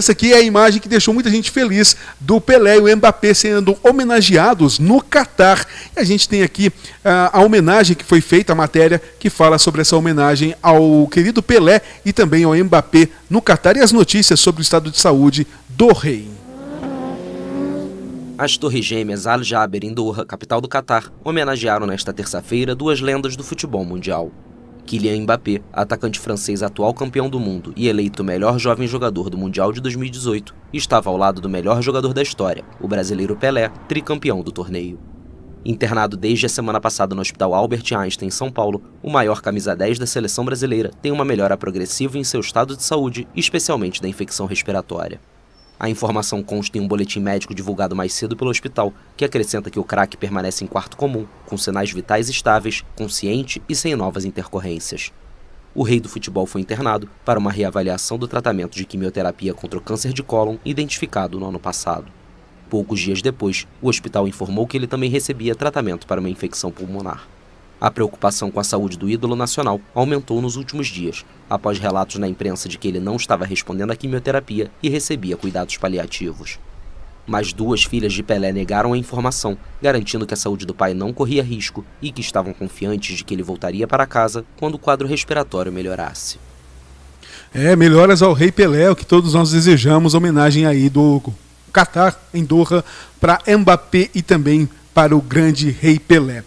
Essa aqui é a imagem que deixou muita gente feliz do Pelé e o Mbappé sendo homenageados no Catar. E a gente tem aqui a, ah, a homenagem que foi feita, a matéria que fala sobre essa homenagem ao querido Pelé e também ao Mbappé no Catar e as notícias sobre o estado de saúde do rei. As torres gêmeas Al Jaber em Doha, capital do Catar, homenagearam nesta terça-feira duas lendas do futebol mundial. Kylian Mbappé, atacante francês atual campeão do mundo e eleito melhor jovem jogador do Mundial de 2018, estava ao lado do melhor jogador da história, o brasileiro Pelé, tricampeão do torneio. Internado desde a semana passada no Hospital Albert Einstein, em São Paulo, o maior camisa 10 da seleção brasileira tem uma melhora progressiva em seu estado de saúde, especialmente da infecção respiratória. A informação consta em um boletim médico divulgado mais cedo pelo hospital, que acrescenta que o crack permanece em quarto comum, com sinais vitais estáveis, consciente e sem novas intercorrências. O rei do futebol foi internado para uma reavaliação do tratamento de quimioterapia contra o câncer de cólon identificado no ano passado. Poucos dias depois, o hospital informou que ele também recebia tratamento para uma infecção pulmonar. A preocupação com a saúde do ídolo nacional aumentou nos últimos dias, após relatos na imprensa de que ele não estava respondendo à quimioterapia e recebia cuidados paliativos. Mas duas filhas de Pelé negaram a informação, garantindo que a saúde do pai não corria risco e que estavam confiantes de que ele voltaria para casa quando o quadro respiratório melhorasse. É, melhoras ao Rei Pelé, o que todos nós desejamos, homenagem aí do Catar em Doha para Mbappé e também para o grande Rei Pelé.